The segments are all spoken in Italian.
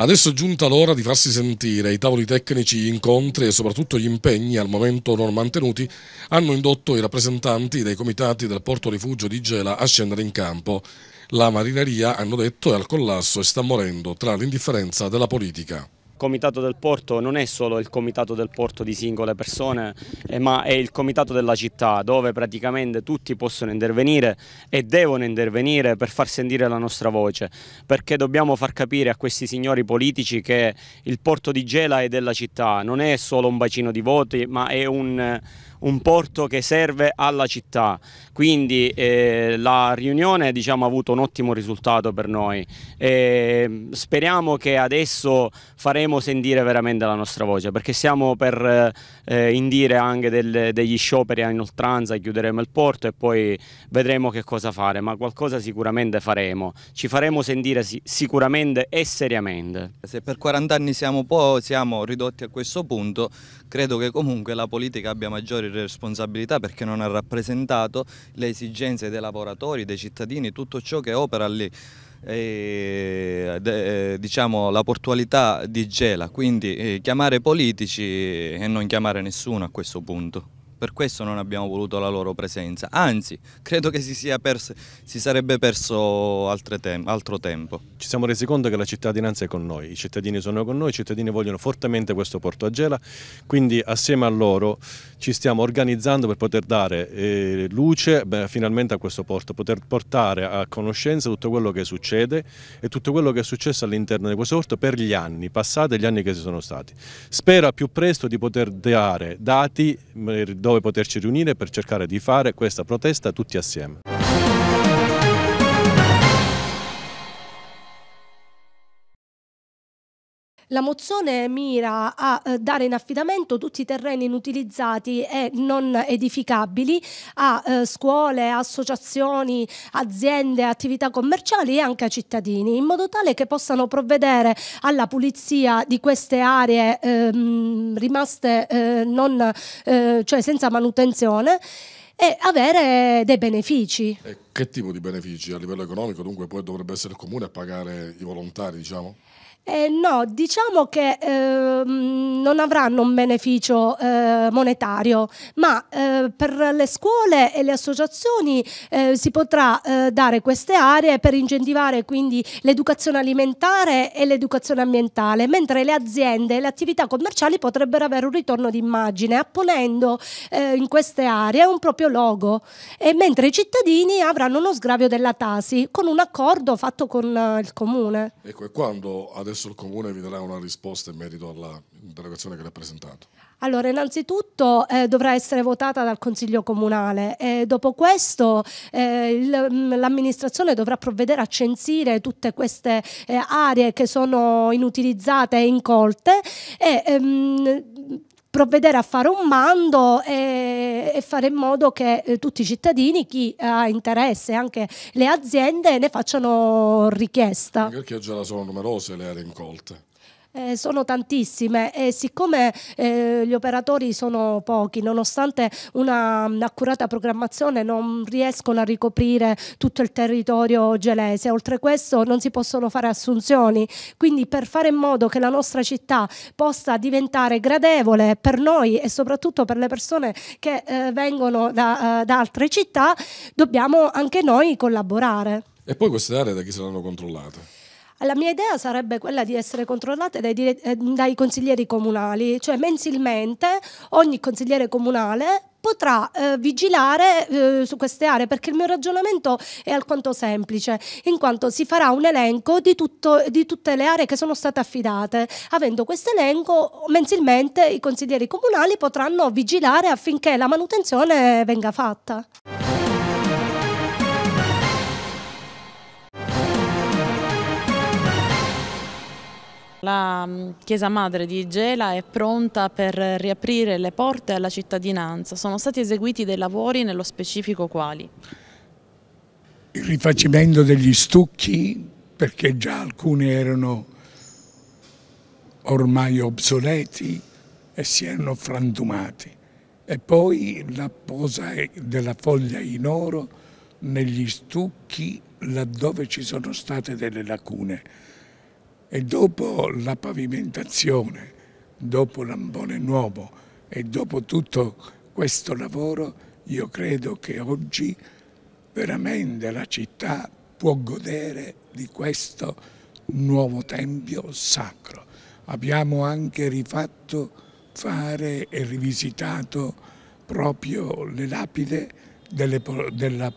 Adesso è giunta l'ora di farsi sentire. I tavoli tecnici, gli incontri e soprattutto gli impegni al momento non mantenuti hanno indotto i rappresentanti dei comitati del porto rifugio di Gela a scendere in campo. La marineria, hanno detto, è al collasso e sta morendo tra l'indifferenza della politica comitato del porto non è solo il comitato del porto di singole persone, eh, ma è il comitato della città dove praticamente tutti possono intervenire e devono intervenire per far sentire la nostra voce, perché dobbiamo far capire a questi signori politici che il porto di Gela è della città, non è solo un bacino di voti, ma è un un porto che serve alla città. Quindi eh, la riunione diciamo, ha avuto un ottimo risultato per noi. E speriamo che adesso faremo sentire veramente la nostra voce perché siamo per eh, eh indire anche del, degli scioperi a inoltranza, chiuderemo il porto e poi vedremo che cosa fare, ma qualcosa sicuramente faremo. Ci faremo sentire sicuramente e seriamente. Se per 40 anni siamo, siamo ridotti a questo punto, credo che comunque la politica abbia maggiori responsabilità perché non ha rappresentato le esigenze dei lavoratori, dei cittadini, tutto ciò che opera lì. E, de, eh, diciamo, la portualità di Gela, quindi eh, chiamare politici e non chiamare nessuno a questo punto. Per questo non abbiamo voluto la loro presenza. Anzi, credo che si, sia perso, si sarebbe perso tem altro tempo. Ci siamo resi conto che la cittadinanza è con noi, i cittadini sono con noi, i cittadini vogliono fortemente questo Porto a Gela, quindi assieme a loro ci stiamo organizzando per poter dare eh, luce beh, finalmente a questo porto, poter portare a conoscenza tutto quello che succede e tutto quello che è successo all'interno di questo porto per gli anni passati e gli anni che si sono stati. Spero più presto di poter dare dati eh, dove poterci riunire per cercare di fare questa protesta tutti assieme. La mozione mira a eh, dare in affidamento tutti i terreni inutilizzati e non edificabili a eh, scuole, associazioni, aziende, attività commerciali e anche a cittadini, in modo tale che possano provvedere alla pulizia di queste aree ehm, rimaste eh, non, eh, cioè senza manutenzione e avere dei benefici. E che tipo di benefici? A livello economico dunque poi dovrebbe essere il comune a pagare i volontari, diciamo? Eh, no, diciamo che ehm, non avranno un beneficio eh, monetario, ma eh, per le scuole e le associazioni eh, si potrà eh, dare queste aree per incentivare quindi l'educazione alimentare e l'educazione ambientale, mentre le aziende e le attività commerciali potrebbero avere un ritorno d'immagine apponendo eh, in queste aree un proprio logo, e mentre i cittadini avranno uno sgravio della Tasi con un accordo fatto con il comune. Ecco, e quando ad adesso il Comune vi darà una risposta in merito all'interrogazione che le ha presentato? Allora, innanzitutto eh, dovrà essere votata dal Consiglio Comunale e eh, dopo questo eh, mm, l'amministrazione dovrà provvedere a censire tutte queste eh, aree che sono inutilizzate e incolte e ehm, provvedere a fare un mando e, e fare in modo che eh, tutti i cittadini, chi ha interesse, anche le aziende ne facciano richiesta. Perché già sono numerose le aree incolte. Eh, sono tantissime e siccome eh, gli operatori sono pochi, nonostante un'accurata programmazione non riescono a ricoprire tutto il territorio gelese, oltre questo non si possono fare assunzioni, quindi per fare in modo che la nostra città possa diventare gradevole per noi e soprattutto per le persone che eh, vengono da, eh, da altre città, dobbiamo anche noi collaborare. E poi queste aree da chi saranno controllate? La mia idea sarebbe quella di essere controllate dai, eh, dai consiglieri comunali, cioè mensilmente ogni consigliere comunale potrà eh, vigilare eh, su queste aree perché il mio ragionamento è alquanto semplice in quanto si farà un elenco di, tutto, di tutte le aree che sono state affidate avendo questo elenco mensilmente i consiglieri comunali potranno vigilare affinché la manutenzione venga fatta. La mm, Chiesa Madre di Gela è pronta per riaprire le porte alla cittadinanza. Sono stati eseguiti dei lavori nello specifico quali? Il rifacimento degli stucchi perché già alcuni erano ormai obsoleti e si erano frantumati e poi la posa della foglia in oro negli stucchi laddove ci sono state delle lacune e dopo la pavimentazione, dopo l'Ambone Nuovo e dopo tutto questo lavoro, io credo che oggi veramente la città può godere di questo nuovo tempio sacro. Abbiamo anche rifatto fare e rivisitato proprio le lapide delle, della,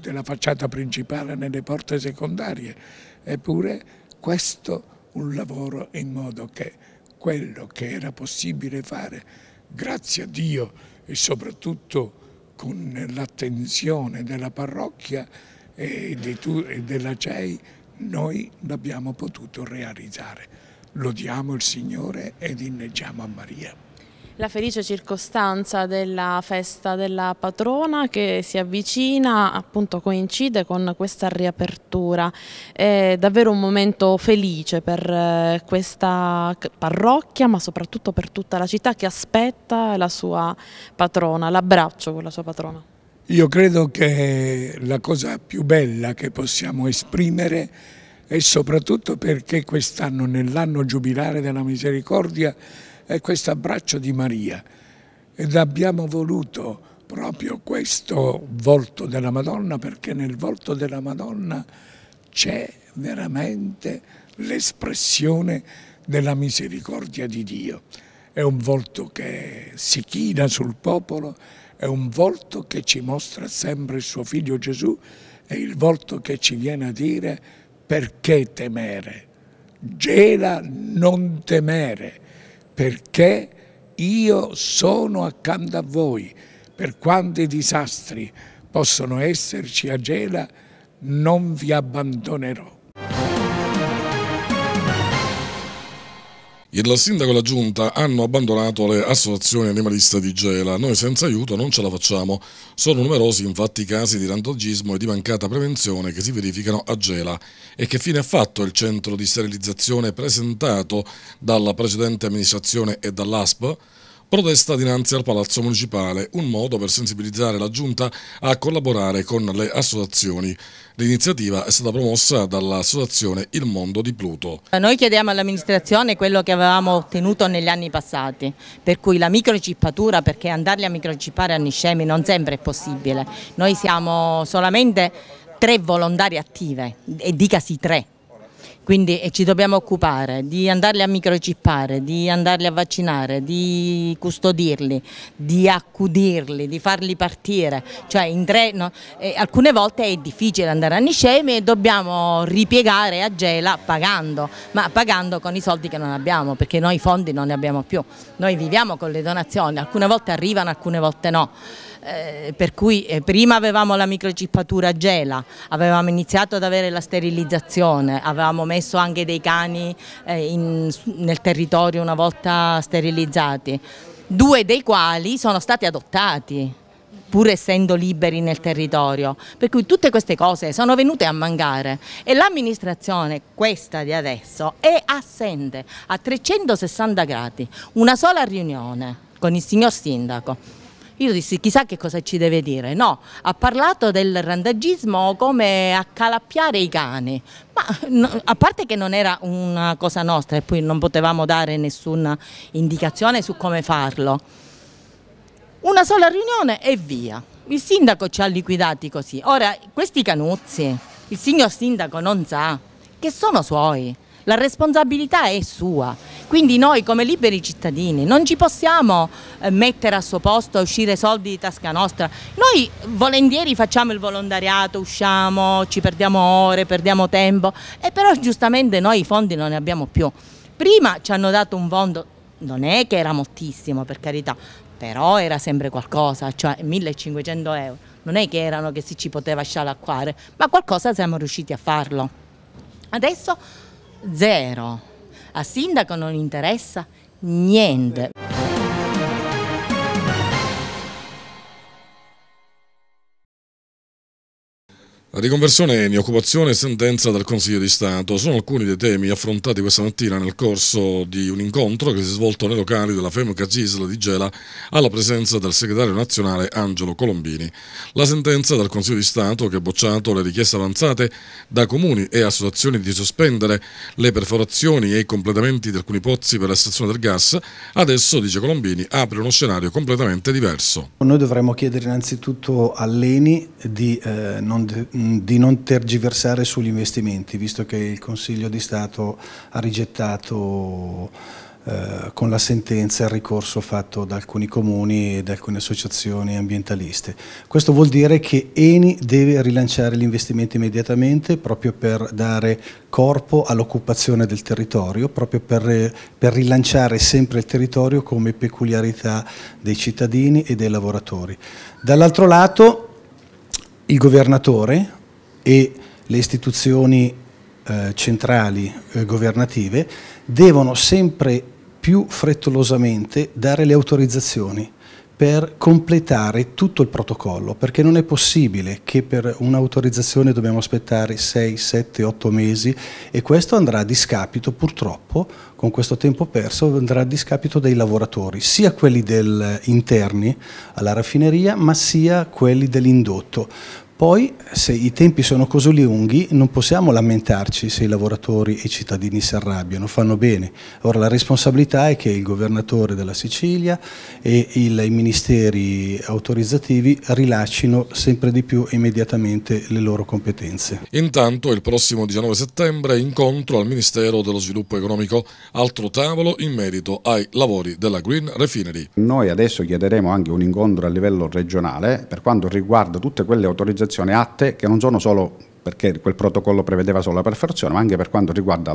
della facciata principale nelle porte secondarie, eppure questo un lavoro in modo che quello che era possibile fare, grazie a Dio e soprattutto con l'attenzione della parrocchia e, e della CEI, noi l'abbiamo potuto realizzare. Lodiamo il Signore ed inneggiamo a Maria. La felice circostanza della festa della patrona che si avvicina appunto coincide con questa riapertura. È davvero un momento felice per eh, questa parrocchia ma soprattutto per tutta la città che aspetta la sua patrona, l'abbraccio con la sua patrona. Io credo che la cosa più bella che possiamo esprimere è soprattutto perché quest'anno nell'anno giubilare della misericordia è questo abbraccio di Maria ed abbiamo voluto proprio questo volto della Madonna perché nel volto della Madonna c'è veramente l'espressione della misericordia di Dio. È un volto che si china sul popolo, è un volto che ci mostra sempre il suo figlio Gesù, è il volto che ci viene a dire perché temere. Gela non temere, perché io sono accanto a voi. Per quanti disastri possono esserci a Gela, non vi abbandonerò. Il sindaco e la giunta hanno abbandonato le associazioni animaliste di Gela. Noi senza aiuto non ce la facciamo. Sono numerosi infatti i casi di randagismo e di mancata prevenzione che si verificano a Gela. E che fine ha fatto il centro di sterilizzazione presentato dalla precedente amministrazione e dall'ASP? Protesta dinanzi al Palazzo Municipale, un modo per sensibilizzare la Giunta a collaborare con le associazioni. L'iniziativa è stata promossa dall'associazione Il Mondo di Pluto. Noi chiediamo all'amministrazione quello che avevamo ottenuto negli anni passati, per cui la microcippatura, perché andarli a microcippare a Niscemi non sempre è possibile. Noi siamo solamente tre volontarie attive, e dicasi tre, quindi eh, ci dobbiamo occupare di andarli a microcippare, di andarli a vaccinare, di custodirli, di accudirli, di farli partire. Cioè treno, eh, alcune volte è difficile andare a Niscemi e dobbiamo ripiegare a Gela pagando, ma pagando con i soldi che non abbiamo, perché noi i fondi non ne abbiamo più. Noi viviamo con le donazioni, alcune volte arrivano, alcune volte no eh, per cui eh, prima avevamo la microcippatura gela, avevamo iniziato ad avere la sterilizzazione, avevamo messo anche dei cani eh, in, nel territorio una volta sterilizzati, due dei quali sono stati adottati pur essendo liberi nel territorio. Per cui tutte queste cose sono venute a mancare e l'amministrazione, questa di adesso, è assente a 360 gradi, una sola riunione con il signor sindaco. Io dissi chissà che cosa ci deve dire, no, ha parlato del randagismo come accalappiare i cani, ma no, a parte che non era una cosa nostra e poi non potevamo dare nessuna indicazione su come farlo, una sola riunione e via. Il sindaco ci ha liquidati così. Ora, questi canuzzi, il signor sindaco non sa che sono suoi, la responsabilità è sua. Quindi noi come liberi cittadini non ci possiamo eh, mettere a suo posto e uscire soldi di tasca nostra. Noi volentieri facciamo il volontariato, usciamo, ci perdiamo ore, perdiamo tempo, e però giustamente noi i fondi non ne abbiamo più. Prima ci hanno dato un fondo, non è che era moltissimo per carità, però era sempre qualcosa, cioè 1500 euro. Non è che erano che si ci poteva scialacquare, ma qualcosa siamo riusciti a farlo. Adesso zero a sindaco non interessa niente. La riconversione in occupazione e sentenza dal Consiglio di Stato sono alcuni dei temi affrontati questa mattina nel corso di un incontro che si è svolto nei locali della FEMCA Gisla di Gela alla presenza del segretario nazionale Angelo Colombini. La sentenza dal Consiglio di Stato che ha bocciato le richieste avanzate da comuni e associazioni di sospendere le perforazioni e i completamenti di alcuni pozzi per la stazione del gas, adesso, dice Colombini, apre uno scenario completamente diverso. Noi dovremmo chiedere innanzitutto all'ENI di eh, non di non tergiversare sugli investimenti, visto che il Consiglio di Stato ha rigettato eh, con la sentenza il ricorso fatto da alcuni comuni e da alcune associazioni ambientaliste. Questo vuol dire che Eni deve rilanciare gli investimenti immediatamente proprio per dare corpo all'occupazione del territorio, proprio per, per rilanciare sempre il territorio come peculiarità dei cittadini e dei lavoratori. Dall'altro lato il governatore e le istituzioni eh, centrali eh, governative devono sempre più frettolosamente dare le autorizzazioni per completare tutto il protocollo, perché non è possibile che per un'autorizzazione dobbiamo aspettare 6, 7, 8 mesi e questo andrà a discapito purtroppo, con questo tempo perso, andrà a discapito dei lavoratori, sia quelli del, interni alla raffineria, ma sia quelli dell'indotto, poi, se i tempi sono così lunghi, non possiamo lamentarci se i lavoratori e i cittadini si arrabbiano, fanno bene. Ora la responsabilità è che il governatore della Sicilia e i ministeri autorizzativi rilascino sempre di più immediatamente le loro competenze. Intanto, il prossimo 19 settembre, incontro al Ministero dello Sviluppo Economico, altro tavolo in merito ai lavori della Green Refinery. Noi adesso chiederemo anche un incontro a livello regionale per quanto riguarda tutte quelle autorizzazioni autorizzazione atte che non sono solo perché quel protocollo prevedeva solo la perforazione, ma anche per quanto riguarda eh,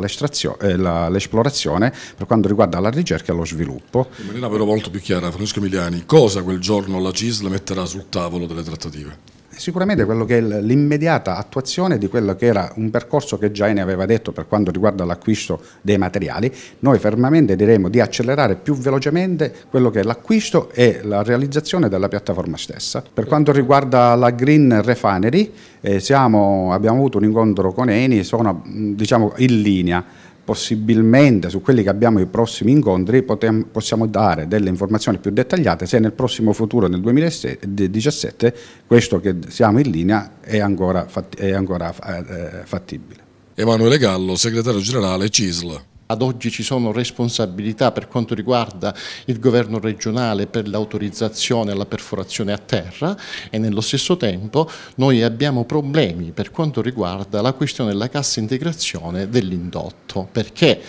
l'esplorazione, per quanto riguarda la ricerca e lo sviluppo. In maniera però molto più chiara, Francesco Emiliani, cosa quel giorno la CISL metterà sul tavolo delle trattative? sicuramente quello che è l'immediata attuazione di quello che era un percorso che già Giaene aveva detto per quanto riguarda l'acquisto dei materiali, noi fermamente diremo di accelerare più velocemente quello che è l'acquisto e la realizzazione della piattaforma stessa. Per quanto riguarda la Green Refinery, eh, siamo, abbiamo avuto un incontro con Eni, sono diciamo, in linea possibilmente su quelli che abbiamo i prossimi incontri potem- possiamo dare delle informazioni più dettagliate se nel prossimo futuro, nel 2017, questo che siamo in linea è ancora, fatt- è ancora eh, eh, fattibile. Emanuele Gallo, segretario generale CISL ad oggi ci sono responsabilità per quanto riguarda il governo regionale per l'autorizzazione alla perforazione a terra e nello stesso tempo noi abbiamo problemi per quanto riguarda la questione della cassa integrazione dell'indotto perché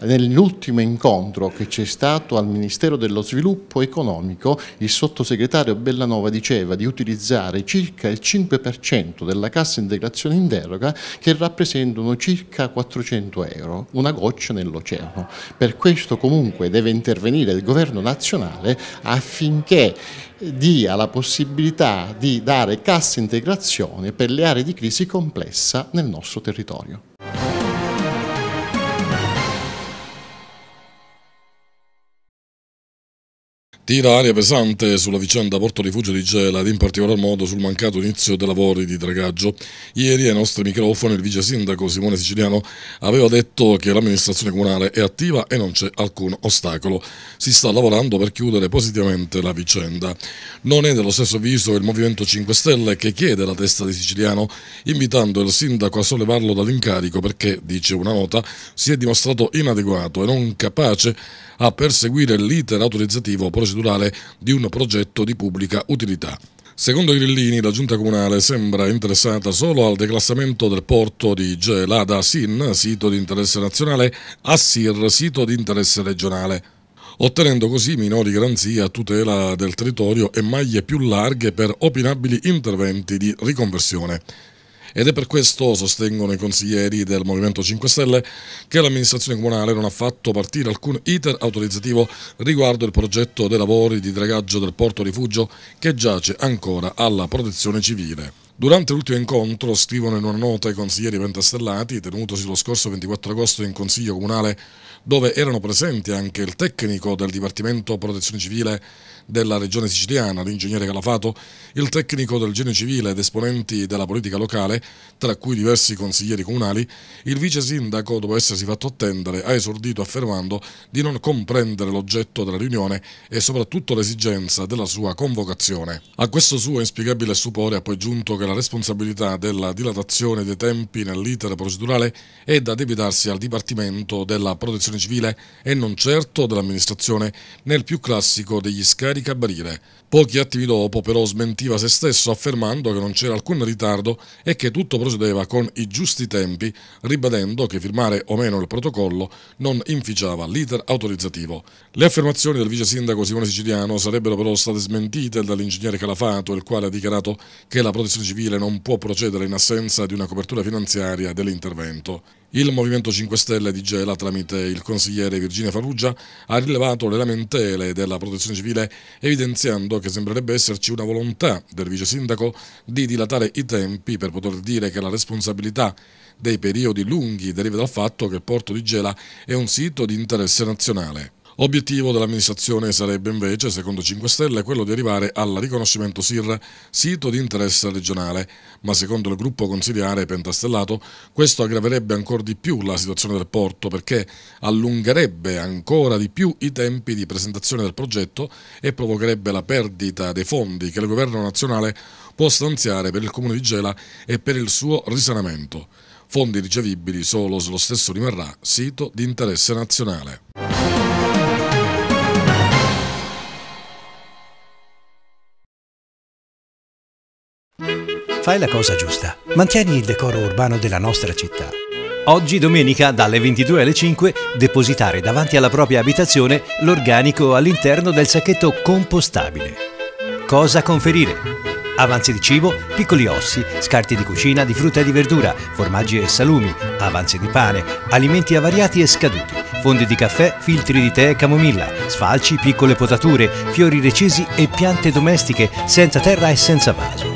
Nell'ultimo incontro che c'è stato al Ministero dello Sviluppo Economico, il sottosegretario Bellanova diceva di utilizzare circa il 5% della cassa integrazione in deroga che rappresentano circa 400 euro, una goccia nell'oceano. Per questo comunque deve intervenire il governo nazionale affinché dia la possibilità di dare cassa integrazione per le aree di crisi complessa nel nostro territorio. Tira aria pesante sulla vicenda Porto Rifugio di Gela ed in particolar modo sul mancato inizio dei lavori di dragaggio. Ieri ai nostri microfoni il vice sindaco Simone Siciliano aveva detto che l'amministrazione comunale è attiva e non c'è alcun ostacolo. Si sta lavorando per chiudere positivamente la vicenda. Non è dello stesso avviso il Movimento 5 Stelle che chiede la testa di Siciliano invitando il sindaco a sollevarlo dall'incarico perché, dice una nota, si è dimostrato inadeguato e non capace a perseguire l'iter autorizzativo procedurale procedurale di un progetto di pubblica utilità. Secondo i grillini, la giunta comunale sembra interessata solo al declassamento del porto di Gelada Sin, sito di interesse nazionale, a Sir, sito di interesse regionale, ottenendo così minori garanzie a tutela del territorio e maglie più larghe per opinabili interventi di riconversione ed è per questo, sostengono i consiglieri del Movimento 5 Stelle, che l'amministrazione comunale non ha fatto partire alcun iter autorizzativo riguardo il progetto dei lavori di dragaggio del porto rifugio che giace ancora alla protezione civile. Durante l'ultimo incontro, scrivono in una nota i consiglieri pentastellati, tenutosi lo scorso 24 agosto in Consiglio Comunale, dove erano presenti anche il tecnico del Dipartimento Protezione Civile della regione siciliana, l'ingegnere Calafato, il tecnico del genio civile ed esponenti della politica locale, tra cui diversi consiglieri comunali, il vice sindaco, dopo essersi fatto attendere, ha esordito affermando di non comprendere l'oggetto della riunione e soprattutto l'esigenza della sua convocazione. A questo suo inspiegabile stupore ha poi giunto che la responsabilità della dilatazione dei tempi nell'iter procedurale è da debitarsi al Dipartimento della Protezione Civile e non certo dell'amministrazione nel più classico degli scarichi di Cabrile. Pochi attimi dopo però smentiva se stesso affermando che non c'era alcun ritardo e che tutto procedeva con i giusti tempi, ribadendo che firmare o meno il protocollo non inficiava l'iter autorizzativo. Le affermazioni del vice sindaco Simone Siciliano sarebbero però state smentite dall'ingegnere Calafato, il quale ha dichiarato che la protezione civile non può procedere in assenza di una copertura finanziaria dell'intervento. Il Movimento 5 Stelle di Gela, tramite il consigliere Virginia Faruggia, ha rilevato le lamentele della protezione civile, evidenziando che sembrerebbe esserci una volontà del vice sindaco di dilatare i tempi per poter dire che la responsabilità dei periodi lunghi deriva dal fatto che il porto di Gela è un sito di interesse nazionale. Obiettivo dell'amministrazione sarebbe invece, secondo 5 Stelle, quello di arrivare al riconoscimento SIR, sito di interesse regionale, ma secondo il gruppo consigliare Pentastellato questo aggraverebbe ancora di più la situazione del porto perché allungherebbe ancora di più i tempi di presentazione del progetto e provocherebbe la perdita dei fondi che il governo nazionale può stanziare per il comune di Gela e per il suo risanamento. Fondi ricevibili solo se lo stesso rimarrà sito di interesse nazionale. fai la cosa giusta. Mantieni il decoro urbano della nostra città. Oggi domenica dalle 22 alle 5 depositare davanti alla propria abitazione l'organico all'interno del sacchetto compostabile. Cosa conferire? Avanzi di cibo, piccoli ossi, scarti di cucina di frutta e di verdura, formaggi e salumi, avanzi di pane, alimenti avariati e scaduti, fondi di caffè, filtri di tè e camomilla, sfalci, piccole potature, fiori recisi e piante domestiche senza terra e senza vaso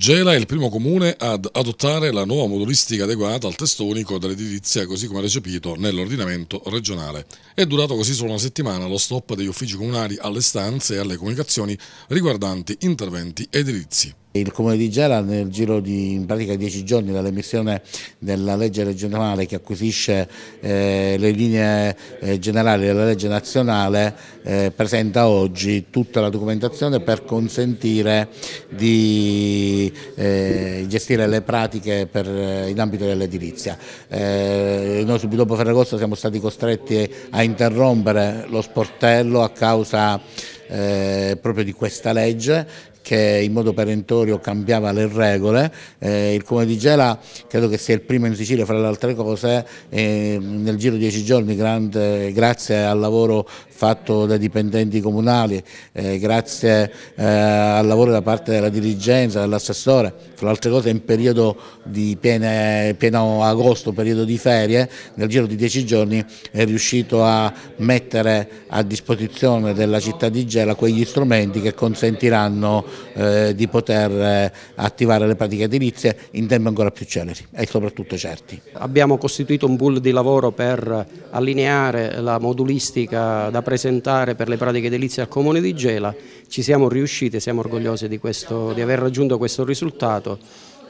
Gela è il primo comune ad adottare la nuova modulistica adeguata al testo unico dell'edilizia così come recepito nell'ordinamento regionale. È durato così solo una settimana lo stop degli uffici comunali alle stanze e alle comunicazioni riguardanti interventi edilizi. Il Comune di Gela nel giro di in pratica dieci giorni dall'emissione della legge regionale che acquisisce eh, le linee eh, generali della legge nazionale eh, presenta oggi tutta la documentazione per consentire di eh, gestire le pratiche per, eh, in ambito dell'edilizia. Eh, noi subito dopo Ferragosto siamo stati costretti a interrompere lo sportello a causa eh, proprio di questa legge che in modo perentorio cambiava le regole. Eh, il comune di Gela credo che sia il primo in Sicilia fra le altre cose, eh, nel giro di dieci giorni grande, grazie al lavoro fatto dai dipendenti comunali, eh, grazie eh, al lavoro da parte della dirigenza, dell'assessore, fra le altre cose in periodo di piene, pieno agosto, periodo di ferie, nel giro di dieci giorni è riuscito a mettere a disposizione della città di Gela quegli strumenti che consentiranno eh, di poter eh, attivare le pratiche edilizie in tempi ancora più celeri e soprattutto certi. Abbiamo costituito un pool di lavoro per allineare la modulistica da presentare per le pratiche edilizie al Comune di Gela, ci siamo riusciti, siamo orgogliosi di, questo, di aver raggiunto questo risultato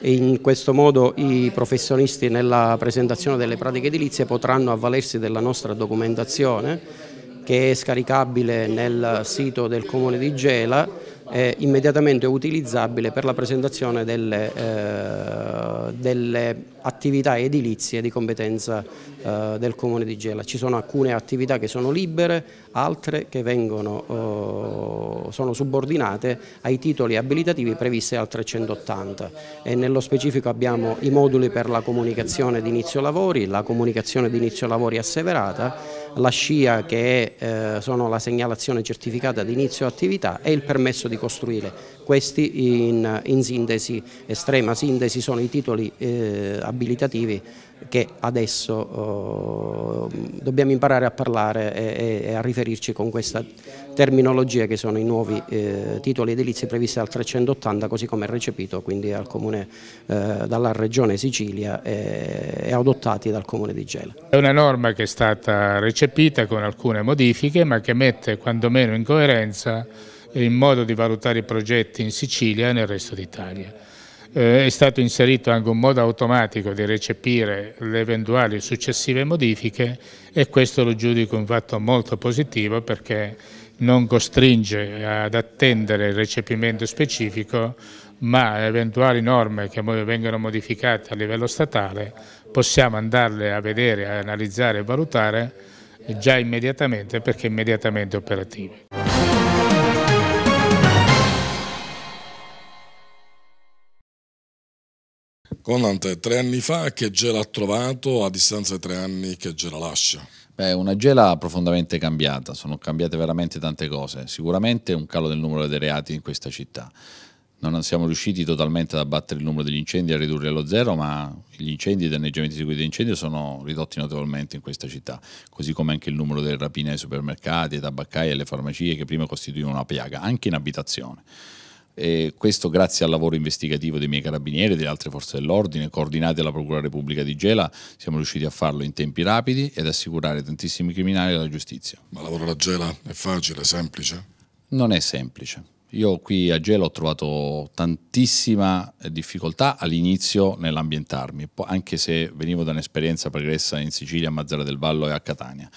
in questo modo i professionisti nella presentazione delle pratiche edilizie potranno avvalersi della nostra documentazione che è scaricabile nel sito del Comune di Gela è immediatamente utilizzabile per la presentazione delle, eh, delle attività edilizie di competenza eh, del Comune di Gela. Ci sono alcune attività che sono libere, altre che vengono, eh, sono subordinate ai titoli abilitativi previsti al 380 e nello specifico abbiamo i moduli per la comunicazione di inizio lavori, la comunicazione di inizio lavori asseverata la SCIA che è, eh, sono la segnalazione certificata di inizio attività e il permesso di costruire. Questi in, in sintesi, estrema sintesi, sono i titoli eh, abilitativi che adesso oh, dobbiamo imparare a parlare e, e a riferirci con questa terminologie che sono i nuovi eh, titoli edilizi previsti al 380 così come recepito quindi comune, eh, dalla Regione Sicilia e, e, adottati dal Comune di Gela. È una norma che è stata recepita con alcune modifiche ma che mette quantomeno in coerenza eh, il modo di valutare i progetti in Sicilia e nel resto d'Italia. Eh, è stato inserito anche un modo automatico di recepire le eventuali successive modifiche e questo lo giudico un fatto molto positivo perché non costringe ad attendere il recepimento specifico, ma eventuali norme che vengono modificate a livello statale possiamo andarle a vedere, a analizzare e valutare già immediatamente perché immediatamente operative. Conante, tre anni fa che gela ha trovato, a distanza di tre anni che gela lascia? Beh, una gela profondamente cambiata, sono cambiate veramente tante cose. Sicuramente un calo del numero dei reati in questa città. Non siamo riusciti totalmente ad abbattere il numero degli incendi e a ridurre allo zero, ma gli incendi e i danneggiamenti seguiti da incendio sono ridotti notevolmente in questa città, così come anche il numero delle rapine ai supermercati, ai tabaccai e alle farmacie che prima costituivano una piaga, anche in abitazione. Eh, questo grazie al lavoro investigativo dei miei carabinieri e delle altre forze dell'ordine, coordinati dalla Procura Repubblica di Gela, siamo riusciti a farlo in tempi rapidi ed assicurare tantissimi criminali alla giustizia. Ma lavorare a Gela è facile, è semplice? Non è semplice. Io qui a Gela ho trovato tantissima difficoltà all'inizio nell'ambientarmi, anche se venivo da un'esperienza pregressa in Sicilia, a Mazzara del Vallo e a Catania.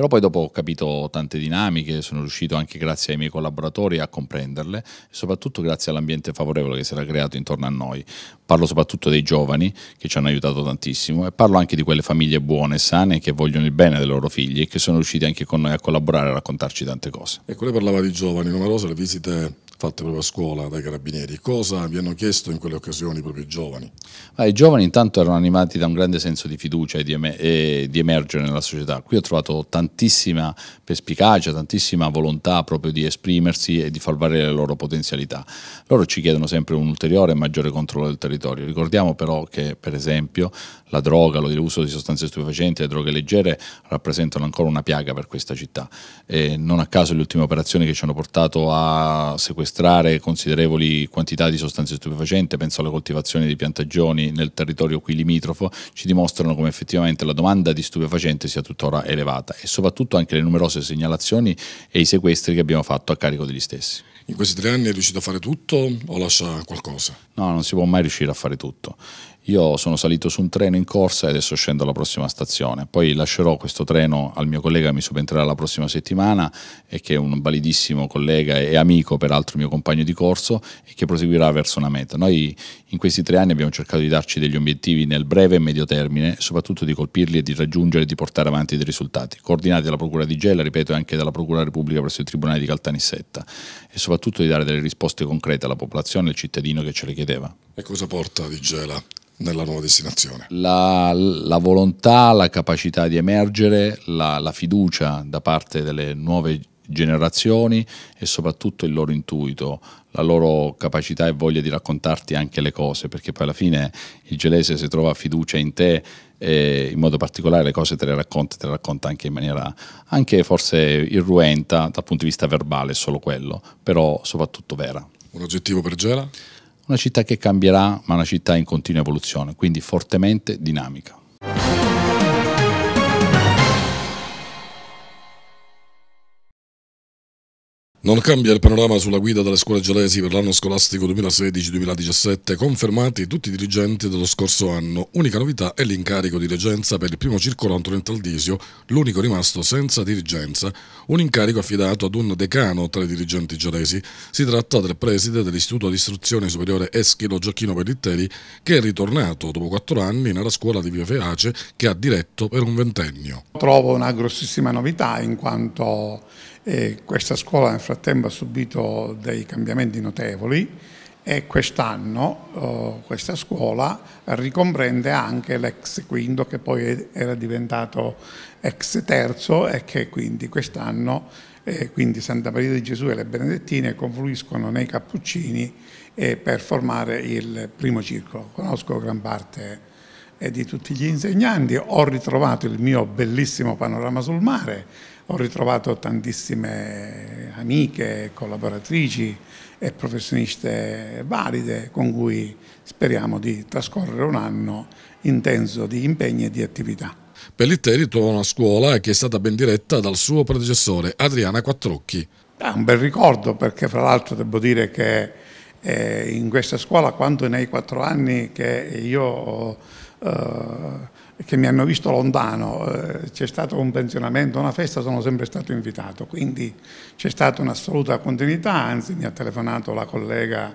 Però poi dopo ho capito tante dinamiche, sono riuscito anche grazie ai miei collaboratori a comprenderle soprattutto grazie all'ambiente favorevole che si era creato intorno a noi. Parlo soprattutto dei giovani che ci hanno aiutato tantissimo e parlo anche di quelle famiglie buone, sane, che vogliono il bene dei loro figli e che sono riusciti anche con noi a collaborare e a raccontarci tante cose. Ecco, lei parlava di giovani, numerose le visite fatte proprio a scuola dai carabinieri. Cosa vi hanno chiesto in quelle occasioni proprio i giovani? Ah, I giovani intanto erano animati da un grande senso di fiducia e di, em e di emergere nella società. Qui ho trovato tantissima perspicacia, tantissima volontà proprio di esprimersi e di far valere le loro potenzialità. Loro ci chiedono sempre un ulteriore e maggiore controllo del territorio. Ricordiamo però che per esempio la droga, l'uso di sostanze stupefacenti, le droghe leggere rappresentano ancora una piaga per questa città. E non a caso le ultime operazioni che ci hanno portato a sequestrare sequestrare considerevoli quantità di sostanze stupefacenti, penso alle coltivazioni di piantagioni nel territorio qui limitrofo, ci dimostrano come effettivamente la domanda di stupefacente sia tuttora elevata e soprattutto anche le numerose segnalazioni e i sequestri che abbiamo fatto a carico degli stessi. In questi tre anni è riuscito a fare tutto o lascia qualcosa? No, non si può mai riuscire a fare tutto. Io sono salito su un treno in corsa e adesso scendo alla prossima stazione. Poi lascerò questo treno al mio collega che mi subentrerà la prossima settimana e che è un validissimo collega e amico, peraltro mio compagno di corso, e che proseguirà verso una meta. Noi in questi tre anni abbiamo cercato di darci degli obiettivi nel breve e medio termine, soprattutto di colpirli e di raggiungere e di portare avanti dei risultati, coordinati dalla Procura di Gela, ripeto, e anche dalla Procura Repubblica presso il Tribunale di Caltanissetta, e soprattutto di dare delle risposte concrete alla popolazione e al cittadino che ce le chiedeva. E cosa porta Gela nella nuova destinazione? La, la volontà, la capacità di emergere, la, la fiducia da parte delle nuove generazioni e soprattutto il loro intuito, la loro capacità e voglia di raccontarti anche le cose, perché poi alla fine il gelese se trova fiducia in te in modo particolare le cose te le racconta, te le racconta anche in maniera anche forse irruenta dal punto di vista verbale, solo quello, però soprattutto vera. Un oggettivo per Gela? Una città che cambierà, ma una città in continua evoluzione, quindi fortemente dinamica. Non cambia il panorama sulla guida delle scuole gelesi per l'anno scolastico 2016-2017, confermati tutti i dirigenti dello scorso anno. Unica novità è l'incarico di reggenza per il primo circolo Antonio Taldisio, l'unico rimasto senza dirigenza, un incarico affidato ad un decano tra i dirigenti gelesi. Si tratta del preside dell'Istituto di Istruzione Superiore Eschilo Gioacchino Pellitteri, che è ritornato dopo quattro anni nella scuola di Via Feace che ha diretto per un ventennio. Trovo una grossissima novità in quanto e questa scuola nel frattempo ha subito dei cambiamenti notevoli e quest'anno eh, questa scuola ricomprende anche l'ex quinto che poi era diventato ex terzo e che quindi quest'anno eh, quindi Santa Maria di Gesù e le Benedettine confluiscono nei Cappuccini eh, per formare il primo circolo. Conosco gran parte eh, di tutti gli insegnanti, ho ritrovato il mio bellissimo panorama sul mare ho ritrovato tantissime amiche, collaboratrici e professioniste valide con cui speriamo di trascorrere un anno intenso di impegni e di attività. Pellitteri trova una scuola che è stata ben diretta dal suo predecessore Adriana Quattrocchi. È un bel ricordo perché fra l'altro devo dire che eh, in questa scuola quanto nei quattro anni che io eh, che mi hanno visto lontano, eh, c'è stato un pensionamento, una festa, sono sempre stato invitato, quindi c'è stata un'assoluta continuità, anzi mi ha telefonato la collega,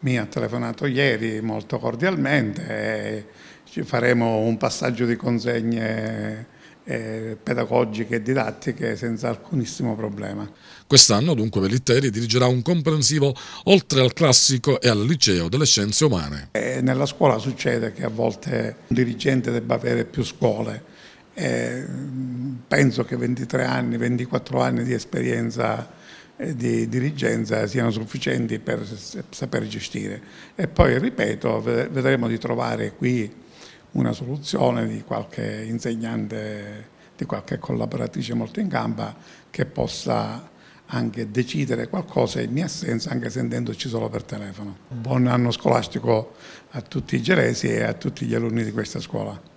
mi ha telefonato ieri molto cordialmente, e ci faremo un passaggio di consegne eh, pedagogiche e didattiche senza alcunissimo problema. Quest'anno dunque Vellitteri dirigerà un comprensivo oltre al classico e al liceo delle scienze umane. E eh, nella scuola succede che a volte un dirigente debba avere più scuole. E eh, penso che 23 anni, 24 anni di esperienza eh, di dirigenza siano sufficienti per saper gestire. E poi, ripeto, vedremo di trovare qui una soluzione di qualche insegnante, di qualche collaboratrice molto in gamba che possa anche decidere qualcosa in mia assenza anche sentendoci solo per telefono. Mm. Buon anno scolastico a tutti i gelesi e a tutti gli alunni di questa scuola.